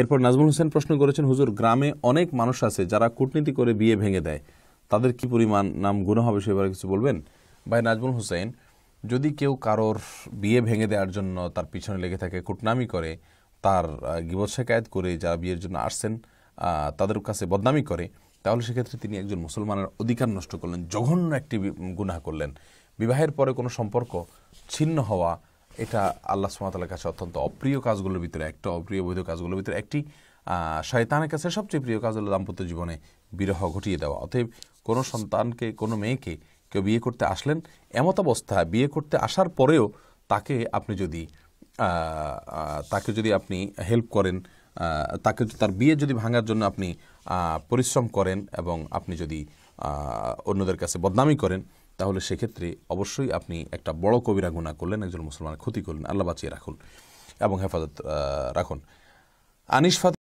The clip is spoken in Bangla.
এরপর নাজমুল হোসেন প্রশ্ন করেছেন হুজুর গ্রামে অনেক মানুষ আছে যারা কূটনীতি করে বিয়ে ভেঙে দেয় তাদের কি পরিমাণ নাম গুণা হবে সেবার কিছু বলবেন ভাই নাজমুল হোসেন যদি কেউ কারোর বিয়ে ভেঙে দেওয়ার জন্য তার পিছনে লেগে থাকে কুটনামি করে তার গিবত শেখায়ত করে যারা বিয়ের জন্য আসছেন তাদের কাছে বদনামি করে তাহলে সেক্ষেত্রে তিনি একজন মুসলমানের অধিকার নষ্ট করলেন জঘন্য একটি গুণা করলেন বিবাহের পরে কোনো সম্পর্ক ছিন্ন হওয়া এটা আল্লাহ সুমাতালার কাছে অত্যন্ত অপ্রিয় কাজগুলোর ভিতরে একটা অপ্রিয় বৈধ কাজগুলোর ভিতরে একটি শয়তানের কাছে সবচেয়ে প্রিয় কাজ হলো দাম্পত্য জীবনে বিরহ ঘটিয়ে দেওয়া অতএব কোনো সন্তানকে কোনো মেয়েকে কেউ বিয়ে করতে আসলেন এমত অবস্থা বিয়ে করতে আসার পরেও তাকে আপনি যদি তাকে যদি আপনি হেল্প করেন তাকে তার বিয়ে যদি ভাঙার জন্য আপনি পরিশ্রম করেন এবং আপনি যদি অন্যদের কাছে বদনামি করেন তাহলে সেক্ষেত্রে অবশ্যই আপনি একটা বড় কবিরা গুণা করলেন একজন মুসলমানের ক্ষতি করলেন আল্লাহ বাঁচিয়ে রাখুন এবং হেফাজত রাখুন আনিস